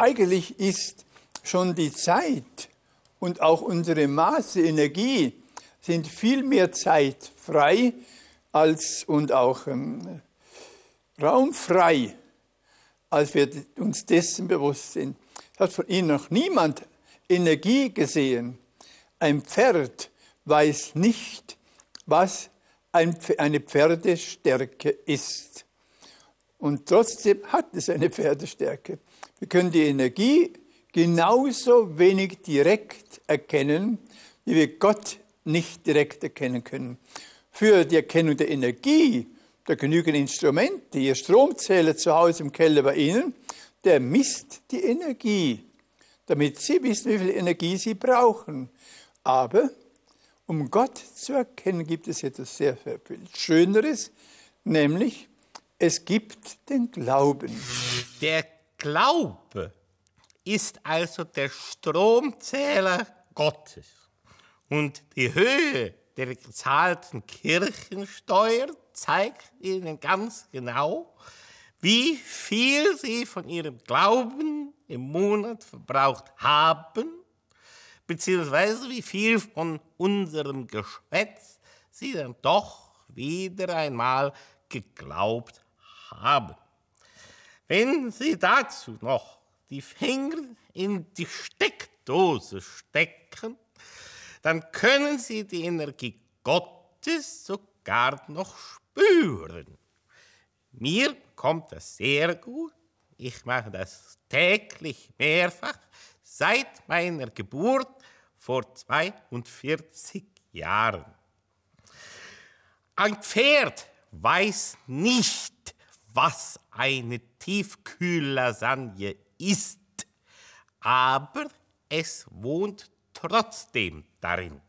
Eigentlich ist schon die Zeit und auch unsere Maße Energie sind viel mehr zeitfrei als und auch ähm, raumfrei, als wir uns dessen bewusst sind. Das hat von Ihnen noch niemand Energie gesehen. Ein Pferd weiß nicht, was ein, eine Pferdestärke ist. Und trotzdem hat es eine Pferdestärke. Wir können die Energie genauso wenig direkt erkennen, wie wir Gott nicht direkt erkennen können. Für die Erkennung der Energie, da genügen Instrumente. Ihr Stromzähler zu Hause im Keller bei Ihnen, der misst die Energie, damit Sie wissen, wie viel Energie Sie brauchen. Aber um Gott zu erkennen, gibt es etwas sehr viel Schöneres, nämlich es gibt den Glauben. Der Glaube ist also der Stromzähler Gottes. Und die Höhe der gezahlten Kirchensteuer zeigt Ihnen ganz genau, wie viel Sie von Ihrem Glauben im Monat verbraucht haben, beziehungsweise wie viel von unserem Geschwätz Sie dann doch wieder einmal geglaubt haben. Wenn Sie dazu noch die Finger in die Steckdose stecken, dann können Sie die Energie Gottes sogar noch spüren. Mir kommt das sehr gut. Ich mache das täglich mehrfach seit meiner Geburt vor 42 Jahren. Ein Pferd weiß nicht, was eine Tiefkühllasagne ist, aber es wohnt trotzdem darin.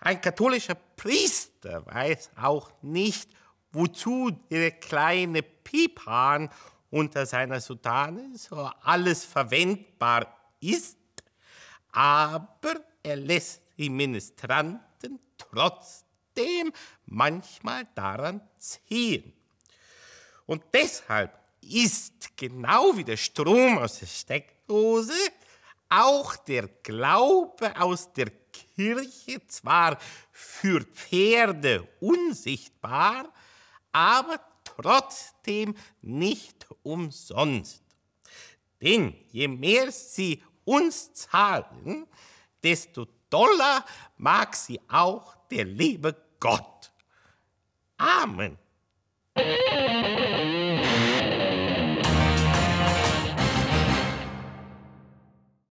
Ein katholischer Priester weiß auch nicht, wozu der kleine Pipan unter seiner Sutane so alles verwendbar ist, aber er lässt die Ministranten trotzdem manchmal daran ziehen. Und deshalb ist genau wie der Strom aus der Steckdose auch der Glaube aus der Kirche zwar für Pferde unsichtbar, aber trotzdem nicht umsonst. Denn je mehr sie uns zahlen, desto doller mag sie auch der liebe Gott. Amen.